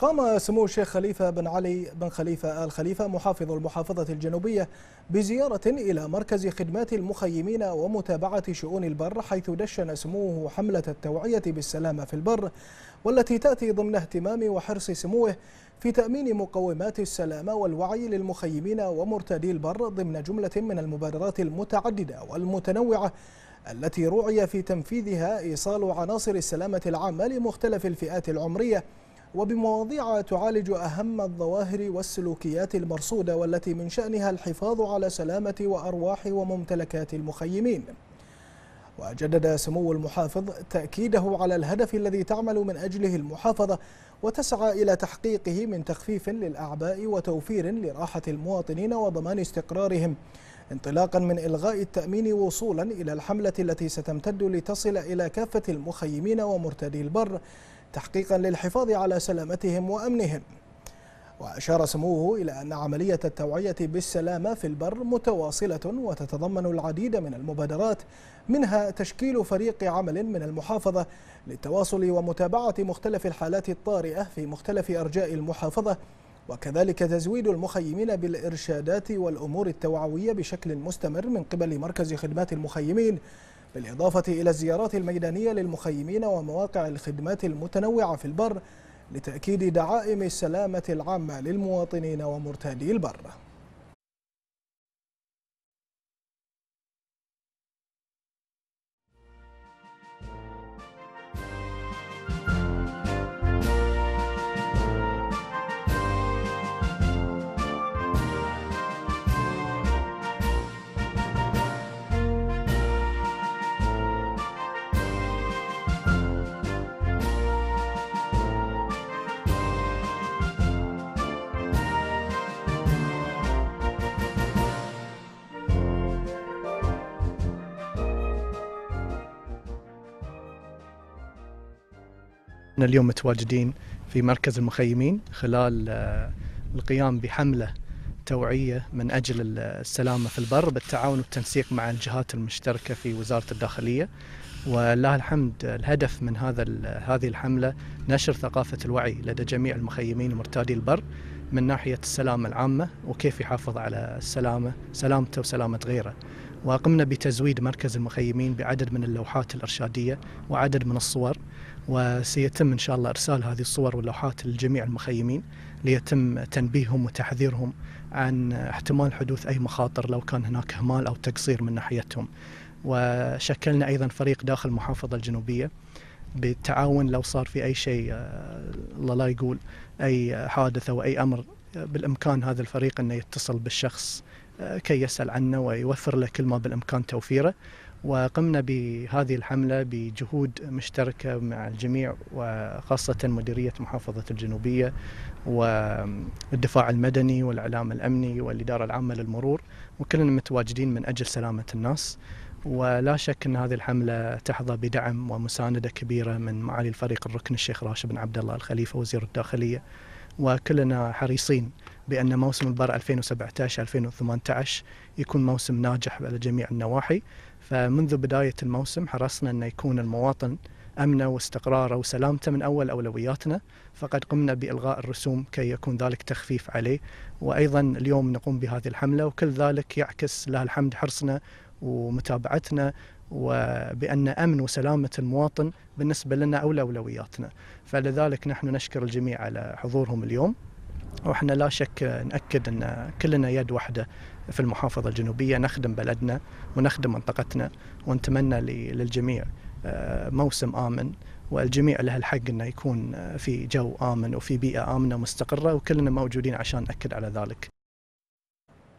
قام سمو الشيخ خليفة بن علي بن خليفة آل خليفة محافظ المحافظة الجنوبية بزيارة إلى مركز خدمات المخيمين ومتابعة شؤون البر حيث دشن سموه حملة التوعية بالسلامة في البر والتي تأتي ضمن اهتمام وحرص سموه في تأمين مقومات السلامة والوعي للمخيمين ومرتدي البر ضمن جملة من المبادرات المتعددة والمتنوعة التي روعي في تنفيذها إيصال عناصر السلامة العامة لمختلف الفئات العمرية وبمواضيع تعالج أهم الظواهر والسلوكيات المرصودة والتي من شأنها الحفاظ على سلامة وأرواح وممتلكات المخيمين وجدد سمو المحافظ تأكيده على الهدف الذي تعمل من أجله المحافظة وتسعى إلى تحقيقه من تخفيف للأعباء وتوفير لراحة المواطنين وضمان استقرارهم انطلاقا من إلغاء التأمين وصولا إلى الحملة التي ستمتد لتصل إلى كافة المخيمين ومرتدي البر تحقيقا للحفاظ على سلامتهم وأمنهم وأشار سموه إلى أن عملية التوعية بالسلامة في البر متواصلة وتتضمن العديد من المبادرات منها تشكيل فريق عمل من المحافظة للتواصل ومتابعة مختلف الحالات الطارئة في مختلف أرجاء المحافظة وكذلك تزويد المخيمين بالإرشادات والأمور التوعوية بشكل مستمر من قبل مركز خدمات المخيمين بالإضافة إلى الزيارات الميدانية للمخيمين ومواقع الخدمات المتنوعة في البر لتأكيد دعائم السلامة العامة للمواطنين ومرتادي البر احنا اليوم متواجدين في مركز المخيمين خلال آه، القيام بحملة توعية من أجل السلامة في البر بالتعاون والتنسيق مع الجهات المشتركة في وزارة الداخلية ولله الحمد آه، الهدف من هذا هذه الحملة نشر ثقافة الوعي لدى جميع المخيمين ومرتادي البر من ناحية السلامة العامة وكيف يحافظ على السلامة سلامته وسلامة غيره وقمنا بتزويد مركز المخيمين بعدد من اللوحات الإرشادية وعدد من الصور وسيتم إن شاء الله إرسال هذه الصور واللوحات لجميع المخيمين ليتم تنبيههم وتحذيرهم عن احتمال حدوث أي مخاطر لو كان هناك إهمال أو تقصير من ناحيتهم وشكلنا أيضا فريق داخل المحافظة الجنوبية بالتعاون لو صار في اي شيء آه، الله لا يقول اي حادث او اي امر آه، بالامكان هذا الفريق انه يتصل بالشخص آه، كي يسال عنه ويوفر له كل ما بالامكان توفيره وقمنا بهذه الحمله بجهود مشتركه مع الجميع وخاصه مديريه محافظه الجنوبيه والدفاع المدني والاعلام الامني والاداره العامه للمرور وكلنا متواجدين من اجل سلامه الناس. ولا شك ان هذه الحمله تحظى بدعم ومسانده كبيره من معالي الفريق الركن الشيخ راشد بن عبد الله الخليفه وزير الداخليه وكلنا حريصين بان موسم البر 2017 2018 يكون موسم ناجح على جميع النواحي فمنذ بدايه الموسم حرصنا ان يكون المواطن امنه واستقراره وسلامته من اول اولوياتنا فقد قمنا بالغاء الرسوم كي يكون ذلك تخفيف عليه وايضا اليوم نقوم بهذه الحمله وكل ذلك يعكس لها الحمد حرصنا ومتابعتنا وبأن أمن وسلامة المواطن بالنسبة لنا أولى أولوياتنا فلذلك نحن نشكر الجميع على حضورهم اليوم واحنا لا شك ناكد ان كلنا يد واحده في المحافظه الجنوبيه نخدم بلدنا ونخدم منطقتنا ونتمنى للجميع آه، موسم امن والجميع له الحق انه يكون في جو امن وفي بيئه امنه مستقره وكلنا موجودين عشان ناكد على ذلك.